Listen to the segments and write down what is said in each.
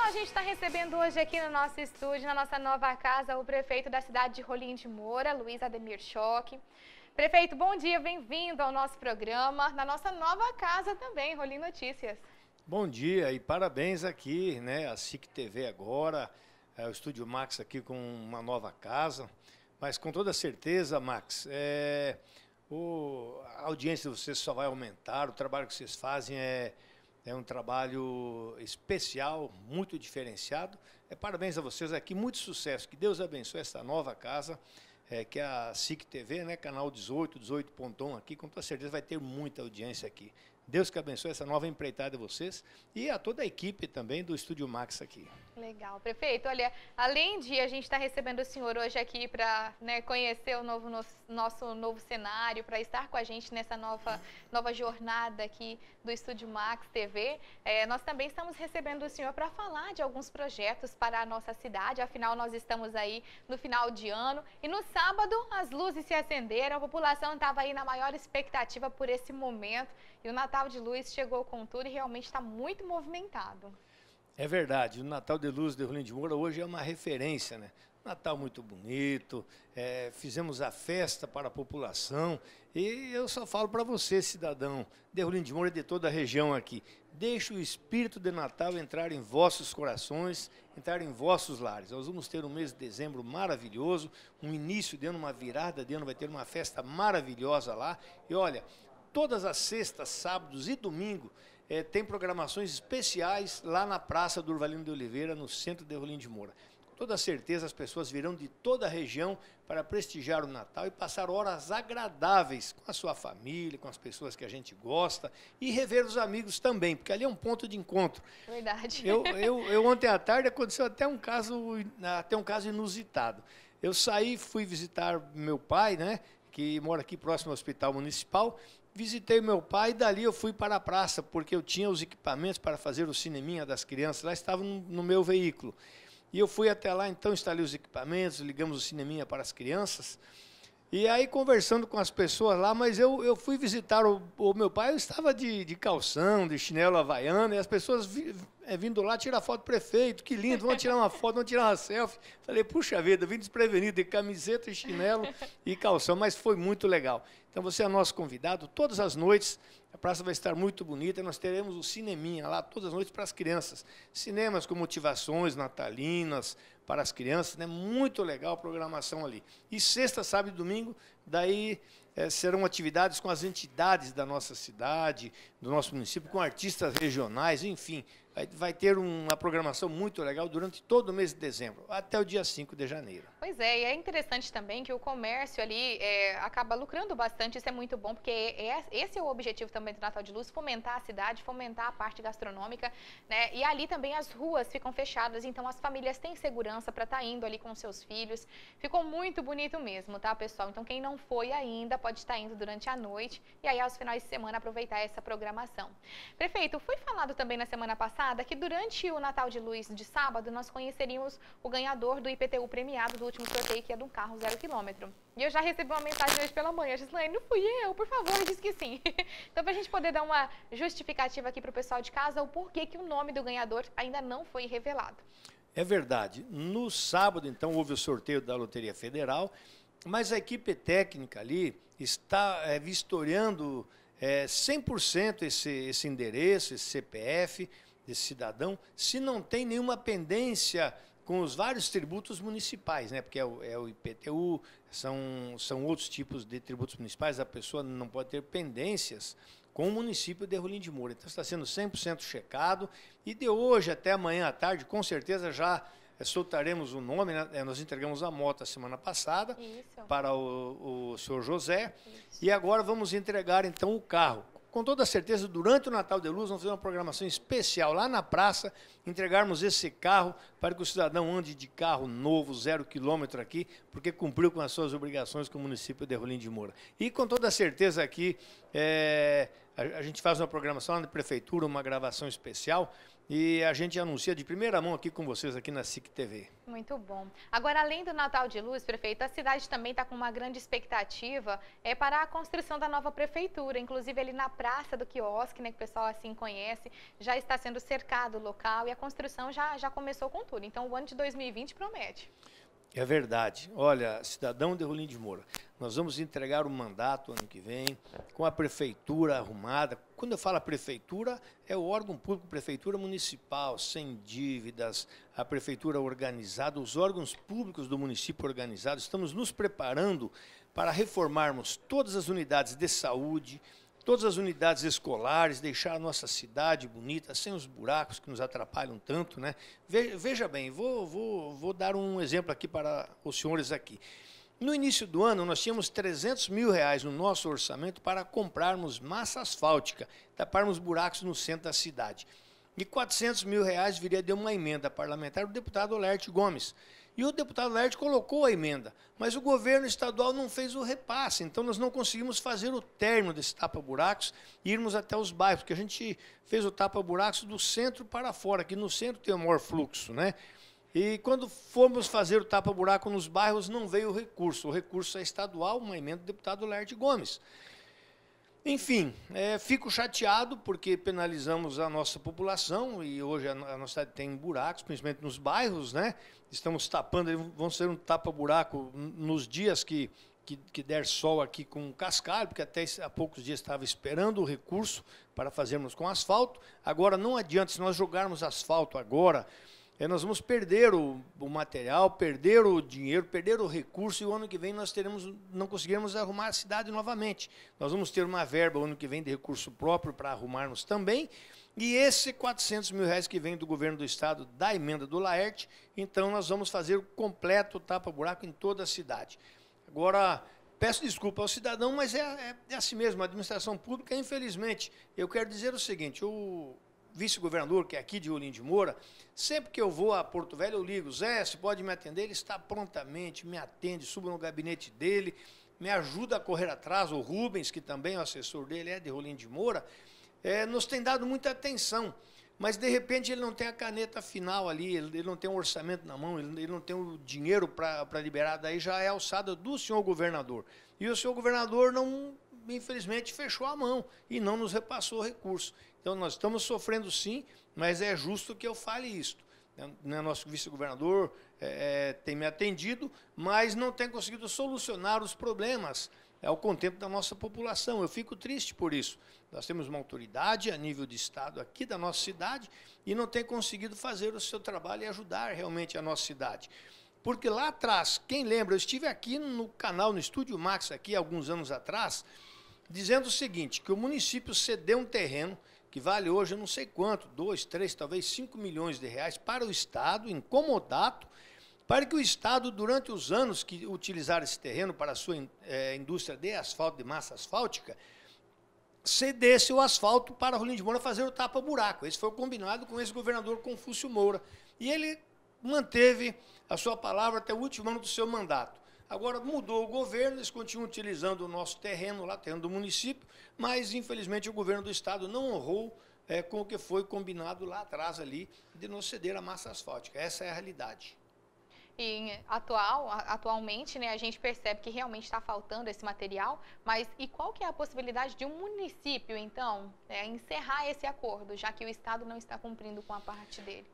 só, então, a gente está recebendo hoje aqui no nosso estúdio, na nossa nova casa, o prefeito da cidade de Rolim de Moura, Luiz Ademir Choque. Prefeito, bom dia, bem-vindo ao nosso programa, na nossa nova casa também, Rolim Notícias. Bom dia e parabéns aqui, né, a SIC TV agora, é, o Estúdio Max aqui com uma nova casa, mas com toda certeza, Max, é, o, a audiência de vocês só vai aumentar, o trabalho que vocês fazem é é um trabalho especial, muito diferenciado. É, parabéns a vocês aqui, muito sucesso. Que Deus abençoe esta nova casa, é, que é a SIC TV, né, canal 18, 18.1 aqui, com toda certeza vai ter muita audiência aqui. Deus que abençoe essa nova empreitada de vocês e a toda a equipe também do Estúdio Max aqui. Legal, prefeito. Olha, além de a gente estar tá recebendo o senhor hoje aqui para né, conhecer o novo, nosso, nosso novo cenário, para estar com a gente nessa nova, nova jornada aqui do Estúdio Max TV, é, eh, nós também estamos recebendo o senhor para falar de alguns projetos para a nossa cidade. Afinal, nós estamos aí no final de ano e no sábado as luzes se acenderam, a população estava aí na maior expectativa por esse momento. E o Natal de Luz chegou com tudo e realmente está muito movimentado. É verdade. O Natal de Luz de Rolim de Moura hoje é uma referência, né? Natal muito bonito, é, fizemos a festa para a população. E eu só falo para você, cidadão de Rolim de Moura e de toda a região aqui, deixe o espírito de Natal entrar em vossos corações, entrar em vossos lares. Nós vamos ter um mês de dezembro maravilhoso, um início de ano, uma virada de ano, vai ter uma festa maravilhosa lá. E olha, Todas as sextas, sábados e domingo é, tem programações especiais lá na Praça do Urvalino de Oliveira, no centro de Rolim de Moura. Com toda certeza as pessoas virão de toda a região para prestigiar o Natal e passar horas agradáveis com a sua família, com as pessoas que a gente gosta e rever os amigos também, porque ali é um ponto de encontro. Verdade. Eu, eu, eu ontem à tarde aconteceu até um caso, até um caso inusitado. Eu saí, fui visitar meu pai, né, que mora aqui próximo ao Hospital Municipal, visitei meu pai e dali eu fui para a praça, porque eu tinha os equipamentos para fazer o cineminha das crianças, lá estava no meu veículo. E eu fui até lá, então instalei os equipamentos, ligamos o cineminha para as crianças. E aí, conversando com as pessoas lá, mas eu, eu fui visitar o, o meu pai, eu estava de, de calção, de chinelo havaiano, e as pessoas vi, é, vindo lá tirar foto do prefeito, que lindo, vão tirar uma foto, vão tirar uma selfie. Falei, puxa vida, vim desprevenido de camiseta e chinelo e calção, mas foi muito legal. Então você é nosso convidado, todas as noites, a praça vai estar muito bonita, nós teremos o cineminha lá todas as noites para as crianças. Cinemas com motivações natalinas, para as crianças, né? Muito legal a programação ali. E sexta, sábado e domingo, daí é, serão atividades com as entidades da nossa cidade, do nosso município, com artistas regionais, enfim, Vai, vai, ter uma programação muito legal durante todo o mês de dezembro, até o dia 5 de janeiro. Pois é, e é interessante também que o comércio ali é, acaba lucrando bastante, isso é muito bom, porque é, esse é o objetivo também do Natal de Luz, fomentar a cidade, fomentar a parte gastronômica, né? E ali também as ruas ficam fechadas, então as famílias têm segurança para estar tá indo ali com seus filhos. Ficou muito bonito mesmo, tá, pessoal? Então quem não foi ainda pode estar tá indo durante a noite e aí aos finais de semana aproveitar essa programação. Prefeito, foi falado também na semana passada que durante o Natal de Luz de sábado, nós conheceríamos o ganhador do IPTU premiado do último sorteio, que é de um carro zero quilômetro. E eu já recebi uma mensagem hoje pela manhã, Gislaine, não fui eu, por favor, diz que sim. então, para a gente poder dar uma justificativa aqui para o pessoal de casa, o porquê que o nome do ganhador ainda não foi revelado. É verdade. No sábado, então, houve o sorteio da Loteria Federal, mas a equipe técnica ali está é, vistoriando é, eh, 100% esse, esse endereço, esse CPF, desse cidadão, se não tem nenhuma pendência com os vários tributos municipais, né? porque é o, é o IPTU, são, são outros tipos de tributos municipais, a pessoa não pode ter pendências com o município de Rolim de Moura. Então está sendo 100% checado e de hoje até amanhã à tarde, com certeza já eh, soltaremos o nome, né? Eh, nós entregamos a moto a semana passada Isso. para o, o senhor José Isso. e agora vamos entregar então o carro com toda certeza, durante o Natal de Luz, vamos fazer uma programação especial lá na praça, entregarmos esse carro para que o cidadão ande de carro novo, zero quilômetro aqui, porque cumpriu com as suas obrigações com o município de Rolim de Moura. E com toda certeza aqui, é, a, a gente faz uma programação lá na prefeitura, uma gravação especial, e a gente anuncia de primeira mão aqui com vocês aqui na SIC TV. Muito bom. Agora, além do Natal de Luz, prefeito, a cidade também está com uma grande expectativa é, para a construção da nova prefeitura. Inclusive, ali na Praça do Quiosque, né, que o pessoal assim conhece, já está sendo cercado o local e a construção já, já começou com tudo. Então, o ano de 2020 promete. É verdade. Olha, cidadão de Rolim de Moura, nós vamos entregar o mandato ano que vem, com a prefeitura arrumada. Quando eu falo prefeitura, é o órgão público, prefeitura municipal, sem dívidas, a prefeitura organizada, os órgãos públicos do município organizados. Estamos nos preparando para reformarmos todas as unidades de saúde, Todas as unidades escolares deixar a nossa cidade bonita, sem os buracos que nos atrapalham tanto. Né? Veja bem, vou, vou, vou dar um exemplo aqui para os senhores aqui. No início do ano, nós tínhamos 300 mil reais no nosso orçamento para comprarmos massa asfáltica, taparmos buracos no centro da cidade. E 400 mil reais viria de uma emenda parlamentar do deputado alerte Gomes. E o deputado Laerte colocou a emenda, mas o governo estadual não fez o repasse, então nós não conseguimos fazer o término desse tapa-buracos e irmos até os bairros, porque a gente fez o tapa-buracos do centro para fora, que no centro tem o maior fluxo, né? E quando fomos fazer o tapa-buraco nos bairros, não veio o recurso. O recurso é estadual, uma emenda do deputado Laerte Gomes. Enfim, é, fico chateado porque penalizamos a nossa população e hoje a, a, nossa cidade tem buracos, principalmente nos bairros, né? Estamos tapando, vão ser um tapa-buraco nos dias que, que, que, der sol aqui com cascalho, porque até há poucos dias estava esperando o recurso para fazermos com asfalto. Agora não adianta, se nós jogarmos asfalto agora, é, nós vamos perder o, o, material, perder o dinheiro, perder o recurso, e o ano que vem nós teremos, não conseguiremos arrumar a cidade novamente. Nós vamos ter uma verba o ano que vem de recurso próprio para arrumarmos também, e esse 400 mil reais que vem do governo do estado da emenda do Laerte, então nós vamos fazer o completo tapa-buraco em toda a cidade. Agora, peço desculpa ao cidadão, mas é, é, é assim mesmo, a administração pública, infelizmente, eu quero dizer o seguinte, o vice-governador, que é aqui de Rolim de Moura, sempre que eu vou a Porto Velho, eu ligo, Zé, você pode me atender? Ele está prontamente, me atende, subo no gabinete dele, me ajuda a correr atrás. O Rubens, que também é o assessor dele, é de Rolim de Moura, é, nos tem dado muita atenção. Mas, de repente, ele não tem a caneta final ali, ele não tem o um orçamento na mão, ele não tem o dinheiro para liberar, daí já é alçada do senhor governador. E o senhor governador não infelizmente, fechou a mão e não nos repassou recurso Então, nós estamos sofrendo sim, mas é justo que eu fale isto. Né, né, nosso vice-governador é, é, tem me atendido, mas não tem conseguido solucionar os problemas é, ao contento da nossa população. Eu fico triste por isso. Nós temos uma autoridade a nível de Estado aqui da nossa cidade e não tem conseguido fazer o seu trabalho e ajudar realmente a nossa cidade. Porque lá atrás, quem lembra, eu estive aqui no canal, no Estúdio Max, aqui alguns anos atrás, dizendo o seguinte, que o município cedeu um terreno que vale hoje não sei quanto, 2, 3, talvez 5 milhões de reais para o Estado, em comodato, para que o Estado, durante os anos que utilizar esse terreno para a sua é, indústria de asfalto, de massa asfáltica, cedesse o asfalto para Rolim de Moura fazer o tapa-buraco. Esse foi combinado com esse governador Confúcio Moura. E ele manteve a sua palavra até o último ano do seu mandato. Agora mudou o governo, eles continuam utilizando o nosso terreno lá, terreno do município, mas infelizmente o governo do estado não honrou é, com o que foi combinado lá atrás ali de não ceder a massa asfáltica. Essa é a realidade. E atual, atualmente, né, a gente percebe que realmente está faltando esse material, mas e qual que é a possibilidade de um município, então, é, encerrar esse acordo, já que o Estado não está cumprindo com a parte dele?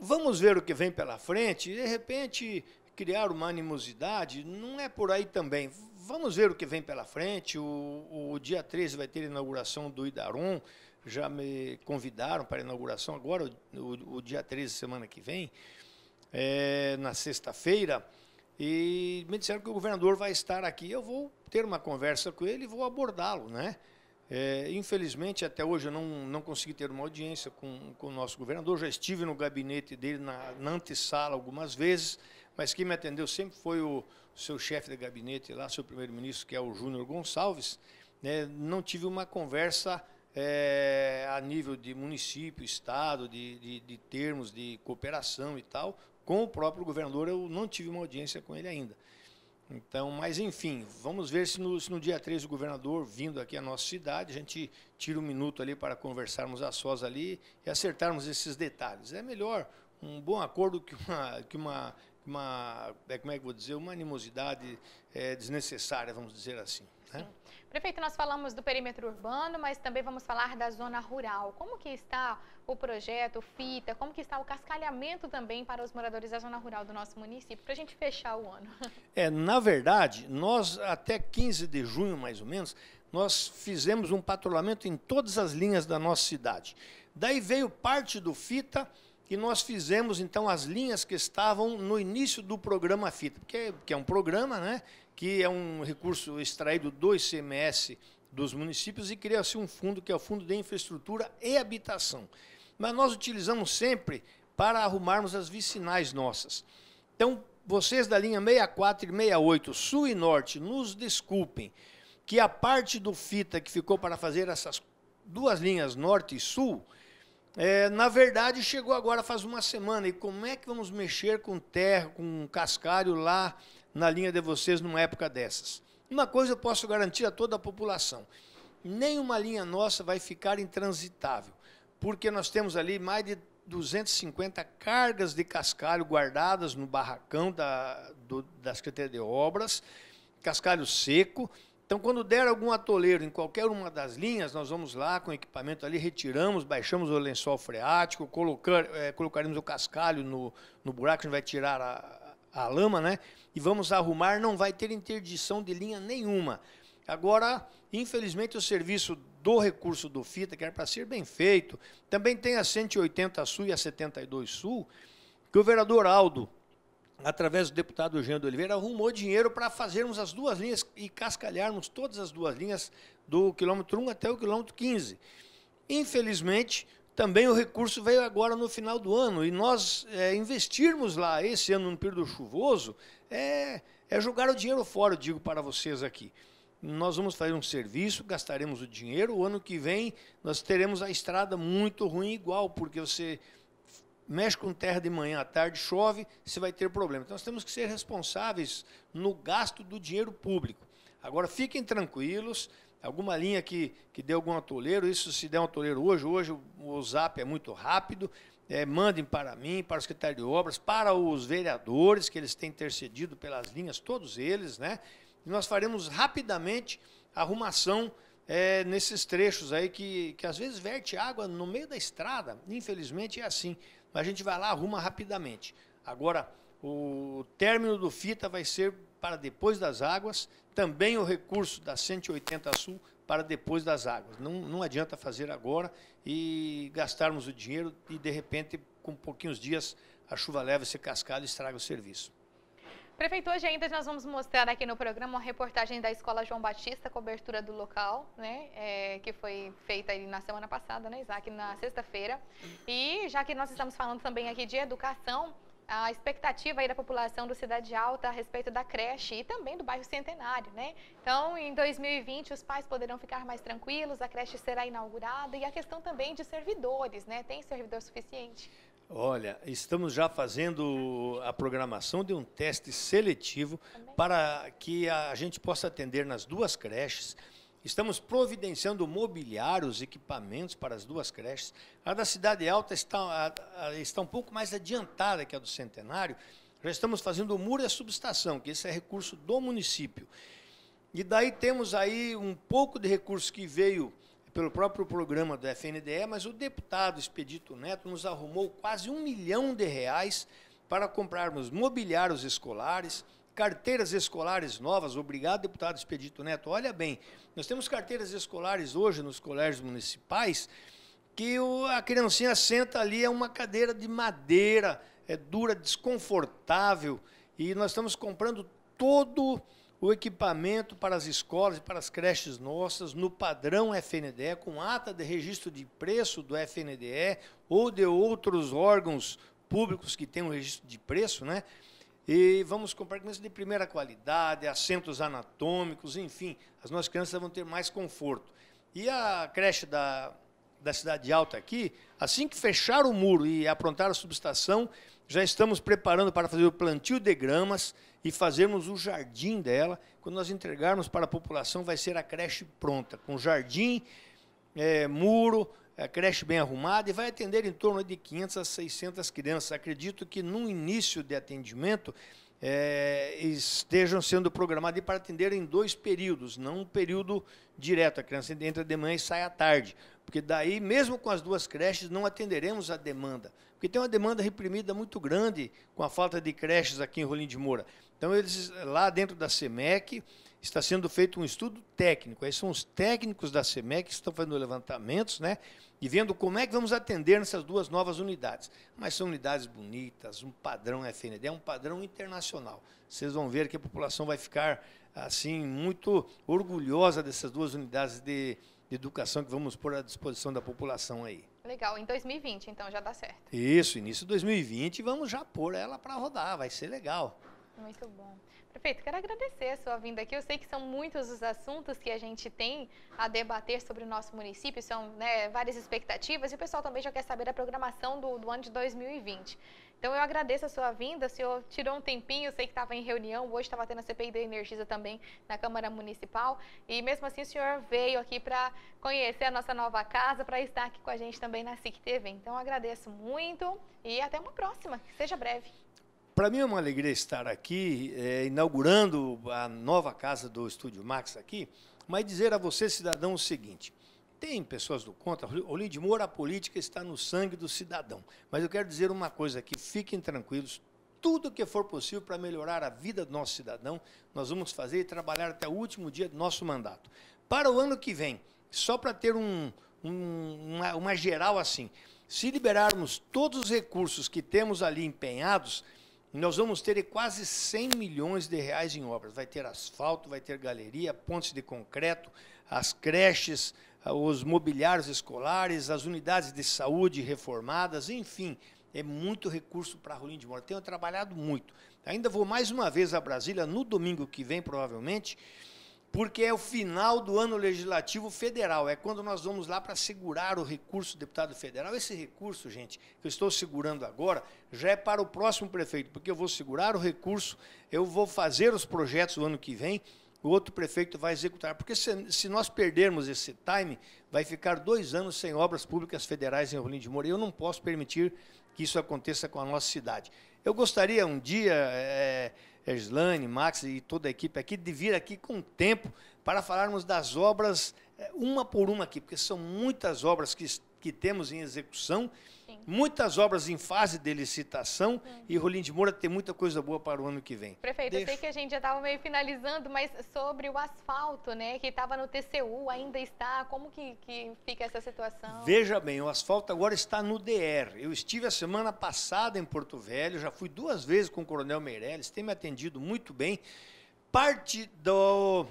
vamos ver o que vem pela frente. De repente, criar uma animosidade não é por aí também. Vamos ver o que vem pela frente. O, o dia 13 vai ter a inauguração do Idarum. Já me convidaram para a inauguração agora, o, o dia 13, semana que vem, é, na sexta-feira. E me disseram que o governador vai estar aqui. Eu vou ter uma conversa com ele e vou abordá-lo, né? É, infelizmente, até hoje eu não, não consegui ter uma audiência com, com o nosso governador. Já estive no gabinete dele, na, na antessala, algumas vezes, mas quem me atendeu sempre foi o, seu chefe de gabinete lá, seu primeiro-ministro, que é o Júnior Gonçalves. Né? Não tive uma conversa é, a nível de município, estado, de, de, de termos de cooperação e tal, com o próprio governador. Eu não tive uma audiência com ele ainda. Então, mas enfim, vamos ver se no, se no dia 3 o governador vindo aqui à nossa cidade, a gente tira um minuto ali para conversarmos a sós ali e acertarmos esses detalhes. É melhor um bom acordo que uma, que uma, uma é, como é que vou dizer, uma animosidade é, desnecessária, vamos dizer assim. Né? Prefeito, nós falamos do perímetro urbano, mas também vamos falar da zona rural. Como que está o projeto FITA? Como que está o cascalhamento também para os moradores da zona rural do nosso município, para a gente fechar o ano? É, na verdade, nós até 15 de junho, mais ou menos, nós fizemos um patrulhamento em todas as linhas da nossa cidade. Daí veio parte do FITA e nós fizemos então as linhas que estavam no início do programa FITA, porque, é um programa né, que é um recurso extraído do ICMS dos municípios e cria-se um fundo que é o Fundo de Infraestrutura e Habitação. Mas nós utilizamos sempre para arrumarmos as vicinais nossas. Então, vocês da linha 64 e 68, Sul e Norte, nos desculpem que a parte do FITA que ficou para fazer essas duas linhas, Norte e Sul, é, na verdade, chegou agora faz uma semana. E como é que vamos mexer com terra, com cascalho lá na linha de vocês numa época dessas. Uma coisa eu posso garantir a toda a população: nenhuma linha nossa vai ficar intransitável, porque nós temos ali mais de 250 cargas de cascalho guardadas no barracão da, do, da Secretaria de Obras, cascalho seco. Então, quando der algum atoleiro em qualquer uma das linhas, nós vamos lá com o equipamento ali, retiramos, baixamos o lençol freático, colocar, é, eh, colocaremos o cascalho no, no buraco, a gente vai tirar a, a lama, né? E vamos arrumar, não vai ter interdição de linha nenhuma. Agora, infelizmente, o serviço do recurso do FITA, que era para ser bem feito, também tem a 180 Sul e a 72 Sul, que o vereador Aldo, através do deputado Eugênio de Oliveira, arrumou dinheiro para fazermos as duas linhas e cascalharmos todas as duas linhas do quilômetro 1 até o quilômetro 15. Infelizmente, também o recurso veio agora no final do ano e nós é, investirmos lá esse ano no período chuvoso é, é jogar o dinheiro fora, eu digo para vocês aqui. Nós vamos fazer um serviço, gastaremos o dinheiro. O ano que vem nós teremos a estrada muito ruim, igual, porque você mexe com terra de manhã à tarde, chove, você vai ter problema. Então, nós temos que ser responsáveis no gasto do dinheiro público. Agora, fiquem tranquilos, alguma linha que, que deu algum atoleiro, isso se der um atoleiro hoje, hoje o, zap é muito rápido, é, mandem para mim, para o secretário de obras, para os vereadores que eles têm intercedido pelas linhas, todos eles, né? E nós faremos rapidamente arrumação é, nesses trechos aí que, que às vezes verte água no meio da estrada, infelizmente é assim, mas a gente vai lá, arruma rapidamente. Agora, o término do FITA vai ser para depois das águas, também o recurso da 180 Sul para depois das águas. Não, não adianta fazer agora e gastarmos o dinheiro e, de repente, com pouquinhos dias, a chuva leva esse cascalho e estraga o serviço. Prefeito, hoje ainda nós vamos mostrar aqui no programa uma reportagem da Escola João Batista, cobertura do local, né, é, que foi feita na semana passada, né, Isaac, na sexta-feira. E já que nós estamos falando também aqui de educação, a expectativa aí da população do Cidade Alta a respeito da creche e também do bairro Centenário, né? Então, em 2020, os pais poderão ficar mais tranquilos, a creche será inaugurada e a questão também de servidores, né? Tem servidor suficiente? Olha, estamos já fazendo a programação de um teste seletivo também. para que a gente possa atender nas duas creches Estamos providenciando mobiliar os equipamentos para as duas creches. A da Cidade Alta está, está um pouco mais adiantada que a do Centenário. Já estamos fazendo o muro e a subestação, que esse é recurso do município. E daí temos aí um pouco de recurso que veio pelo próprio programa do FNDE, mas o deputado Expedito Neto nos arrumou quase um milhão de reais para comprarmos mobiliários escolares, carteiras escolares novas. Obrigado, deputado Expedito Neto. Olha bem, nós temos carteiras escolares hoje nos colégios municipais que o, a criancinha senta ali, é uma cadeira de madeira, é dura, desconfortável, e nós estamos comprando todo o equipamento para as escolas e para as creches nossas no padrão FNDE, com ata de registro de preço do FNDE ou de outros órgãos públicos que têm um registro de preço, né? E vamos comprar crianças de primeira qualidade, assentos anatômicos, enfim, as nossas crianças vão ter mais conforto. E a creche da, da Cidade Alta aqui, assim que fechar o muro e aprontar a subestação, já estamos preparando para fazer o plantio de gramas e fazermos o jardim dela. Quando nós entregarmos para a população, vai ser a creche pronta, com jardim, é, muro, a creche bem arrumada e vai atender em torno de 500 a 600 crianças. Acredito que no início de atendimento é, estejam sendo programadas para atender em dois períodos, não um período direto. A criança entra de manhã e sai à tarde, porque daí, mesmo com as duas creches, não atenderemos a demanda, porque tem uma demanda reprimida muito grande com a falta de creches aqui em Rolim de Moura. Então, eles lá dentro da SEMEC está sendo feito um estudo técnico. Aí são os técnicos da SEMEC que estão fazendo levantamentos, né? E vendo como é que vamos atender nessas duas novas unidades. Mas são unidades bonitas, um padrão FND, é um padrão internacional. Vocês vão ver que a população vai ficar, assim, muito orgulhosa dessas duas unidades de, de educação que vamos pôr à disposição da população aí. Legal, em 2020, então, já dá certo. Isso, início de 2020, vamos já pôr ela para rodar, vai ser legal. Muito bom. Prefeito, quero agradecer a sua vinda aqui. Eu sei que são muitos os assuntos que a gente tem a debater sobre o nosso município, são né, várias expectativas e o pessoal também já quer saber da programação do, do, ano de 2020. Então eu agradeço a sua vinda, o senhor tirou um tempinho, eu sei que estava em reunião, hoje estava tendo a CPI da Energisa também na Câmara Municipal e mesmo assim o senhor veio aqui para conhecer a nossa nova casa, para estar aqui com a gente também na SIC TV. Então eu agradeço muito e até uma próxima, que seja breve. Para mim é uma alegria estar aqui, é, inaugurando a nova casa do Estúdio Max aqui, mas dizer a você, cidadão, o seguinte. Tem pessoas do contra. O de Moura, a política está no sangue do cidadão. Mas eu quero dizer uma coisa aqui, fiquem tranquilos. Tudo que for possível para melhorar a vida do nosso cidadão, nós vamos fazer e trabalhar até o último dia do nosso mandato. Para o ano que vem, só para ter um, um, uma, uma geral assim, se liberarmos todos os recursos que temos ali empenhados, nós vamos ter quase 100 milhões de reais em obras. Vai ter asfalto, vai ter galeria, pontes de concreto, as creches, ah, os mobiliários escolares, as unidades de saúde reformadas, enfim, é muito recurso para Rolim de Moura. Tenho trabalhado muito. Ainda vou mais uma vez a Brasília no domingo que vem, provavelmente, porque é o final do ano legislativo federal, é quando nós vamos lá para segurar o recurso do deputado federal. Esse recurso, gente, que eu estou segurando agora, já é para o próximo prefeito, porque eu vou segurar o recurso, eu vou fazer os projetos do ano que vem, o outro prefeito vai executar. Porque se, se nós perdermos esse time, vai ficar dois anos sem obras públicas federais em Rolim de Moura, e eu não posso permitir que isso aconteça com a nossa cidade. Eu gostaria um dia... É, Eslane, Max e toda a equipe aqui de vir aqui com tempo para falarmos das obras eh, uma por uma aqui, porque são muitas obras que, que temos em execução muitas obras em fase de licitação uhum. e Rolim de Moura tem muita coisa boa para o ano que vem. Prefeito, Deixa. eu sei que a gente já estava meio finalizando, mas sobre o asfalto, né, que estava no TCU, ainda está, como que, que fica essa situação? Veja bem, o asfalto agora está no DR. Eu estive a semana passada em Porto Velho, já fui duas vezes com o Coronel Meirelles, tem me atendido muito bem. Parte do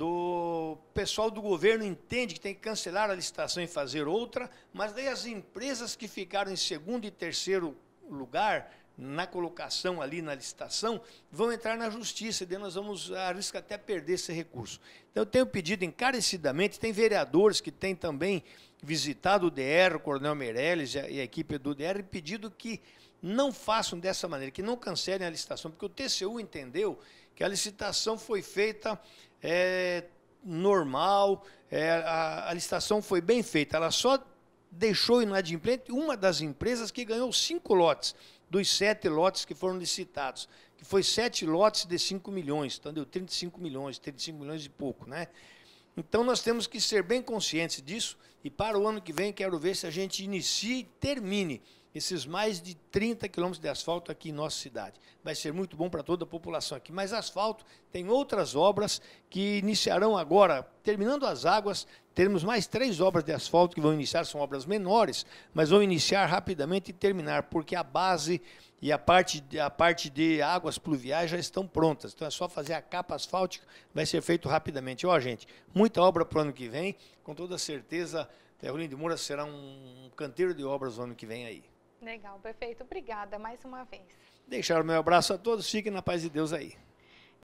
do pessoal do governo entende que tem que cancelar a licitação e fazer outra, mas daí as empresas que ficaram em segundo e terceiro lugar na colocação ali na licitação vão entrar na justiça e daí nós vamos arrisca até perder esse recurso. Então eu tenho pedido encarecidamente, tem vereadores que têm também visitado o DR, o Coronel Meirelles e a, e a equipe do DR e pedido que não façam dessa maneira, que não cancelem a licitação, porque o TCU entendeu que a licitação foi feita é normal, é, a, a, licitação foi bem feita. Ela só deixou inadimplente uma das empresas que ganhou cinco lotes, dos sete lotes que foram licitados, que foi sete lotes de 5 milhões, então deu 35 milhões, 35 milhões e pouco, né? Então nós temos que ser bem conscientes disso e para o ano que vem quero ver se a gente inicie e termine esses mais de 30 quilômetros de asfalto aqui em nossa cidade. Vai ser muito bom para toda a população aqui. Mas asfalto tem outras obras que iniciarão agora, terminando as águas, teremos mais três obras de asfalto que vão iniciar, são obras menores, mas vão iniciar rapidamente e terminar, porque a base e a parte, a parte de águas pluviais já estão prontas. Então é só fazer a capa asfáltica, vai ser feito rapidamente. Ó, gente, muita obra para o ano que vem, com toda certeza. Terrolim de Moura será um canteiro de obras no ano que vem aí. Legal, perfeito. Obrigada mais uma vez. Deixar o meu abraço a todos. Fiquem na paz de Deus aí.